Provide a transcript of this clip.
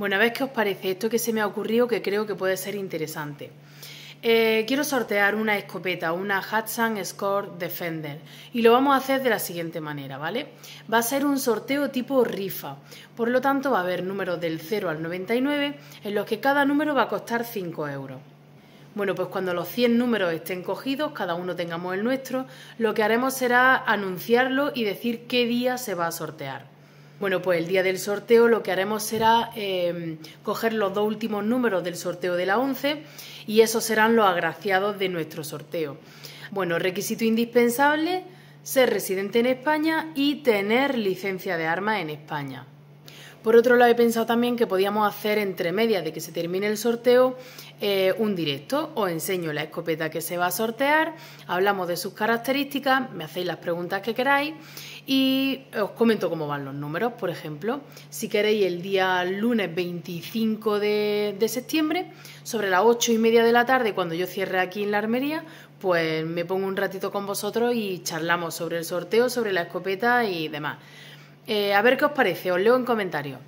Bueno, a ver qué os parece esto que se me ha ocurrido que creo que puede ser interesante. Eh, quiero sortear una escopeta, una Hudson Score Defender, y lo vamos a hacer de la siguiente manera, ¿vale? Va a ser un sorteo tipo rifa, por lo tanto va a haber números del 0 al 99, en los que cada número va a costar 5 euros. Bueno, pues cuando los 100 números estén cogidos, cada uno tengamos el nuestro, lo que haremos será anunciarlo y decir qué día se va a sortear. Bueno, pues el día del sorteo lo que haremos será em, coger los dos últimos números del sorteo de la 11 y esos serán los agraciados de nuestro sorteo. Bueno, requisito indispensable, ser residente en España y tener licencia de armas en España. Por otro lado, he pensado también que podíamos hacer entre medias de que se termine el sorteo eh, un directo. Os enseño la escopeta que se va a sortear, hablamos de sus características, me hacéis las preguntas que queráis y os comento cómo van los números. Por ejemplo, si queréis el día lunes 25 de, septiembre, sobre las ocho y media de la tarde, cuando yo cierre aquí en la armería, pues me pongo un ratito con vosotros y charlamos sobre el sorteo, sobre la escopeta y demás. Eh, a ver qué os parece, os leo en comentario.